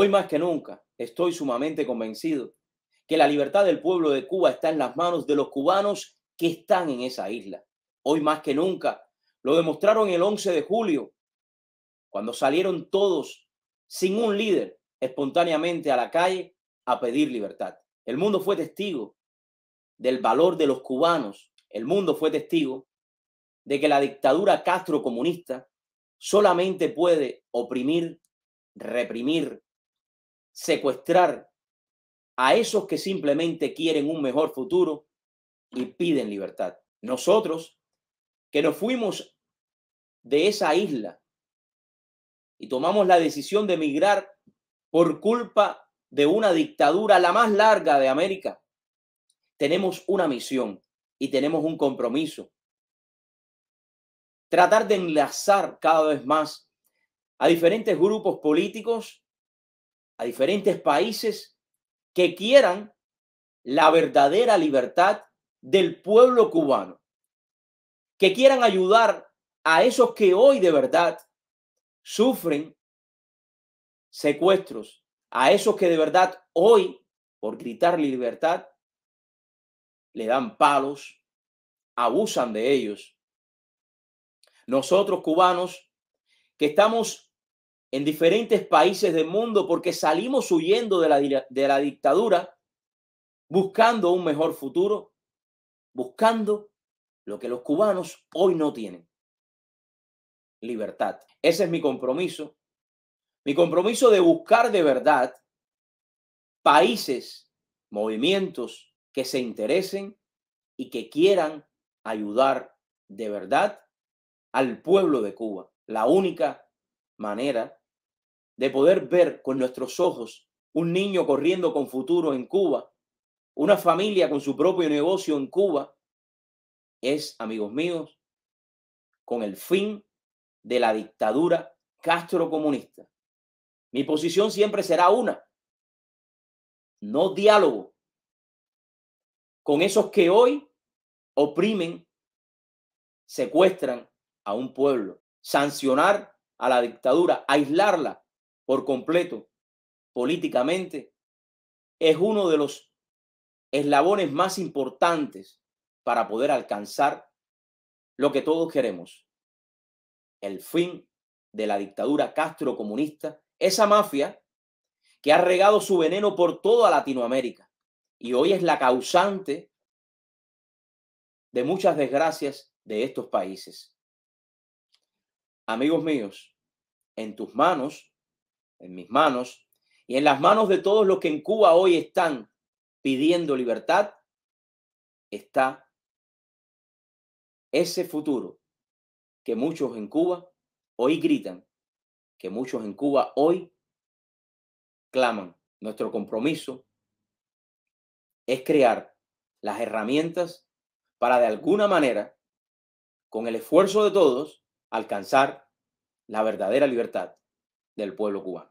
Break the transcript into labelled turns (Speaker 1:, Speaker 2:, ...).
Speaker 1: Hoy más que nunca estoy sumamente convencido que la libertad del pueblo de Cuba está en las manos de los cubanos que están en esa isla. Hoy más que nunca lo demostraron el 11 de julio, cuando salieron todos sin un líder espontáneamente a la calle a pedir libertad. El mundo fue testigo del valor de los cubanos. El mundo fue testigo de que la dictadura Castro comunista solamente puede oprimir, reprimir secuestrar a esos que simplemente quieren un mejor futuro y piden libertad. Nosotros que nos fuimos de esa isla y tomamos la decisión de emigrar por culpa de una dictadura la más larga de América, tenemos una misión y tenemos un compromiso. Tratar de enlazar cada vez más a diferentes grupos políticos a diferentes países que quieran la verdadera libertad del pueblo cubano, que quieran ayudar a esos que hoy de verdad sufren secuestros, a esos que de verdad hoy, por gritar libertad, le dan palos, abusan de ellos. Nosotros cubanos que estamos en diferentes países del mundo porque salimos huyendo de la, dictadura buscando un mejor futuro, buscando lo que los cubanos hoy no tienen. Libertad. Ese es mi compromiso. Mi compromiso de buscar de verdad países, movimientos que se interesen y que quieran ayudar de verdad al pueblo de Cuba. La única manera de poder ver con nuestros ojos un niño corriendo con futuro en Cuba, una familia con su propio negocio en Cuba, es, amigos míos, con el fin de la dictadura Castro comunista. Mi posición siempre será una, no diálogo con esos que hoy oprimen, secuestran a un pueblo, sancionar a la dictadura, aislarla por completo políticamente, es uno de los eslabones más importantes para poder alcanzar lo que todos queremos, el fin de la dictadura Castro comunista, esa mafia que ha regado su veneno por toda Latinoamérica y hoy es la causante de muchas desgracias de estos países. Amigos míos, en tus manos en mis manos y en las manos de todos los que en Cuba hoy están pidiendo libertad, está ese futuro que muchos en Cuba hoy gritan, que muchos en Cuba hoy claman. Nuestro compromiso es crear las herramientas para de alguna manera, con el esfuerzo de todos, alcanzar la verdadera libertad del pueblo cubano.